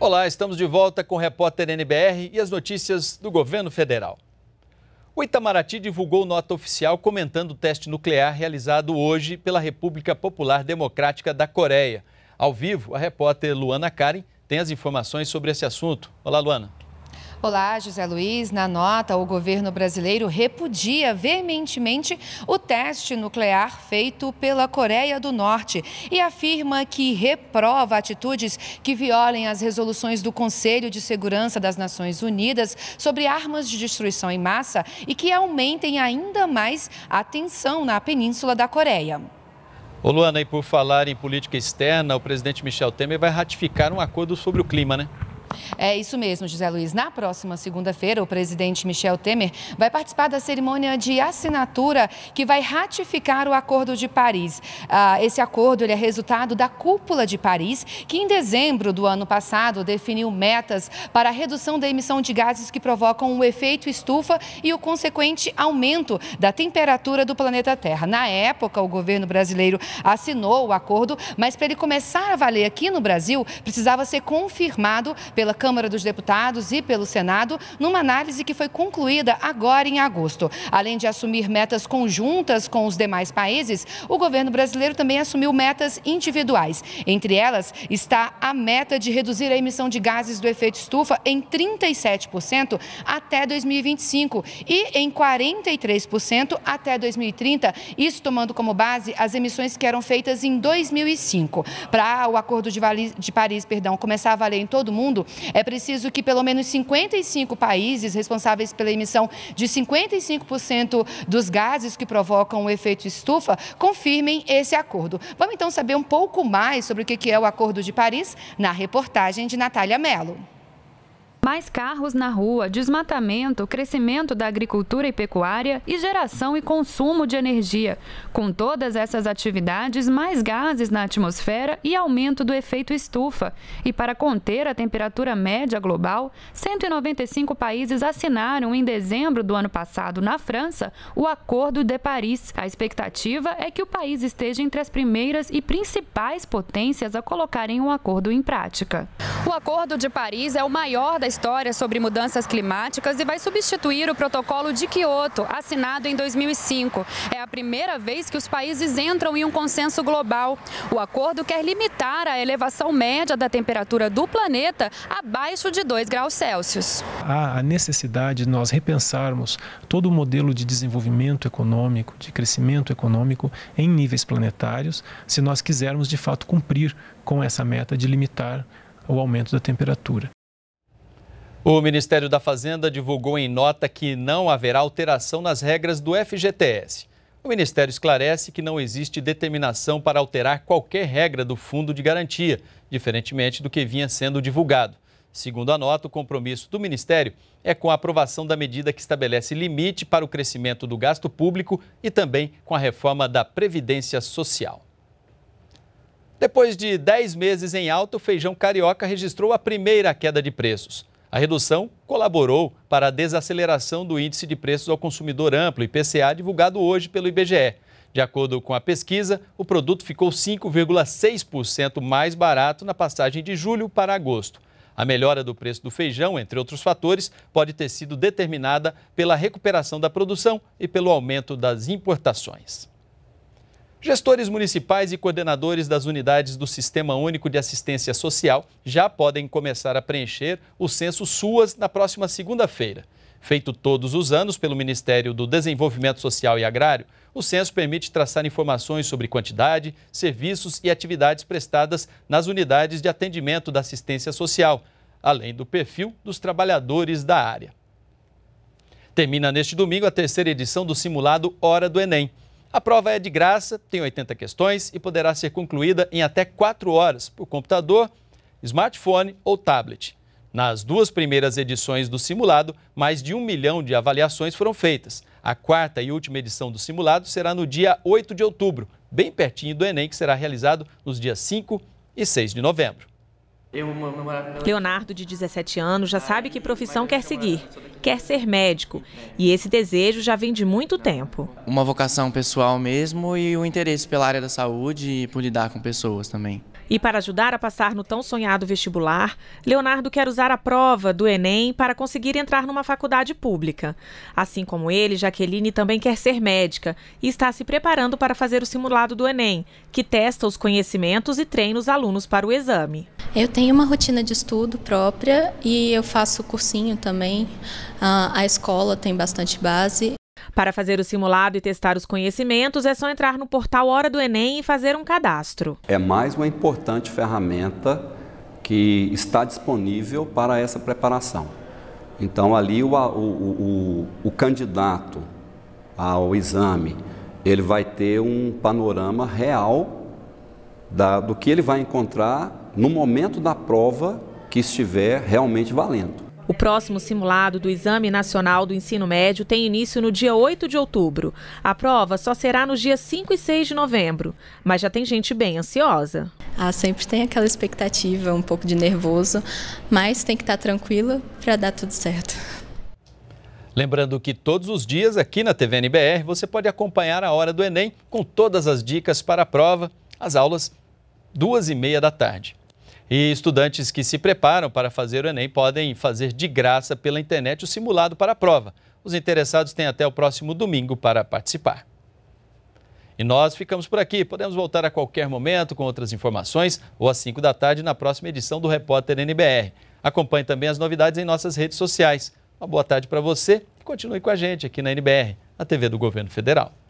Olá, estamos de volta com o repórter NBR e as notícias do governo federal. O Itamaraty divulgou nota oficial comentando o teste nuclear realizado hoje pela República Popular Democrática da Coreia. Ao vivo, a repórter Luana Karen tem as informações sobre esse assunto. Olá, Luana. Olá, José Luiz. Na nota, o governo brasileiro repudia veementemente o teste nuclear feito pela Coreia do Norte e afirma que reprova atitudes que violem as resoluções do Conselho de Segurança das Nações Unidas sobre armas de destruição em massa e que aumentem ainda mais a tensão na Península da Coreia. Ô Luana, e por falar em política externa, o presidente Michel Temer vai ratificar um acordo sobre o clima, né? É isso mesmo, José Luiz. Na próxima segunda-feira, o presidente Michel Temer vai participar da cerimônia de assinatura que vai ratificar o Acordo de Paris. Ah, esse acordo é resultado da Cúpula de Paris, que em dezembro do ano passado definiu metas para a redução da emissão de gases que provocam o efeito estufa e o consequente aumento da temperatura do planeta Terra. Na época, o governo brasileiro assinou o acordo, mas para ele começar a valer aqui no Brasil, precisava ser confirmado pelo pela Câmara dos Deputados e pelo Senado, numa análise que foi concluída agora em agosto. Além de assumir metas conjuntas com os demais países, o governo brasileiro também assumiu metas individuais. Entre elas está a meta de reduzir a emissão de gases do efeito estufa em 37% até 2025 e em 43% até 2030, isso tomando como base as emissões que eram feitas em 2005. Para o Acordo de, Paris perdão, começar a valer em todo o mundo, é preciso que pelo menos 55 países responsáveis pela emissão de 55% dos gases que provocam o efeito estufa confirmem esse acordo. Vamos então saber um pouco mais sobre o que é o Acordo de Paris na reportagem de Natália Mello. Mais carros na rua, desmatamento, crescimento da agricultura e pecuária e geração e consumo de energia. Com todas essas atividades, mais gases na atmosfera e aumento do efeito estufa. E para conter a temperatura média global, 195 países assinaram em dezembro do ano passado na França o Acordo de Paris. A expectativa é que o país esteja entre as primeiras e principais potências a colocarem o um acordo em prática. O Acordo de Paris é o maior das história sobre mudanças climáticas e vai substituir o protocolo de Quioto, assinado em 2005. É a primeira vez que os países entram em um consenso global. O acordo quer limitar a elevação média da temperatura do planeta abaixo de 2 graus Celsius. Há a necessidade de nós repensarmos todo o modelo de desenvolvimento econômico, de crescimento econômico em níveis planetários, se nós quisermos de fato cumprir com essa meta de limitar o aumento da temperatura. O Ministério da Fazenda divulgou em nota que não haverá alteração nas regras do FGTS. O Ministério esclarece que não existe determinação para alterar qualquer regra do Fundo de Garantia, diferentemente do que vinha sendo divulgado. Segundo a nota, o compromisso do Ministério é com a aprovação da medida que estabelece limite para o crescimento do gasto público e também com a reforma da Previdência Social. Depois de 10 meses em alta, o feijão carioca registrou a primeira queda de preços. A redução colaborou para a desaceleração do Índice de Preços ao Consumidor Amplo, IPCA, divulgado hoje pelo IBGE. De acordo com a pesquisa, o produto ficou 5,6% mais barato na passagem de julho para agosto. A melhora do preço do feijão, entre outros fatores, pode ter sido determinada pela recuperação da produção e pelo aumento das importações. Gestores municipais e coordenadores das unidades do Sistema Único de Assistência Social já podem começar a preencher o censo SUAS na próxima segunda-feira. Feito todos os anos pelo Ministério do Desenvolvimento Social e Agrário, o censo permite traçar informações sobre quantidade, serviços e atividades prestadas nas unidades de atendimento da assistência social, além do perfil dos trabalhadores da área. Termina neste domingo a terceira edição do simulado Hora do Enem. A prova é de graça, tem 80 questões e poderá ser concluída em até 4 horas por computador, smartphone ou tablet. Nas duas primeiras edições do simulado, mais de um milhão de avaliações foram feitas. A quarta e última edição do simulado será no dia 8 de outubro, bem pertinho do Enem, que será realizado nos dias 5 e 6 de novembro. Leonardo, de 17 anos, já sabe que profissão quer seguir. Quer ser médico. E esse desejo já vem de muito tempo. Uma vocação pessoal mesmo e o interesse pela área da saúde e por lidar com pessoas também. E para ajudar a passar no tão sonhado vestibular, Leonardo quer usar a prova do Enem para conseguir entrar numa faculdade pública. Assim como ele, Jaqueline também quer ser médica e está se preparando para fazer o simulado do Enem, que testa os conhecimentos e treina os alunos para o exame. Eu tenho uma rotina de estudo própria e eu faço cursinho também. Ah, a escola tem bastante base. Para fazer o simulado e testar os conhecimentos, é só entrar no portal Hora do Enem e fazer um cadastro. É mais uma importante ferramenta que está disponível para essa preparação. Então, ali o, o, o, o candidato ao exame, ele vai ter um panorama real da, do que ele vai encontrar no momento da prova que estiver realmente valendo. O próximo simulado do Exame Nacional do Ensino Médio tem início no dia 8 de outubro. A prova só será nos dias 5 e 6 de novembro, mas já tem gente bem ansiosa. Ah, sempre tem aquela expectativa, um pouco de nervoso, mas tem que estar tá tranquila para dar tudo certo. Lembrando que todos os dias aqui na TVNBR você pode acompanhar a Hora do Enem com todas as dicas para a prova, as aulas duas e meia da tarde. E estudantes que se preparam para fazer o Enem podem fazer de graça pela internet o simulado para a prova. Os interessados têm até o próximo domingo para participar. E nós ficamos por aqui. Podemos voltar a qualquer momento com outras informações ou às 5 da tarde na próxima edição do Repórter NBR. Acompanhe também as novidades em nossas redes sociais. Uma boa tarde para você e continue com a gente aqui na NBR, a TV do Governo Federal.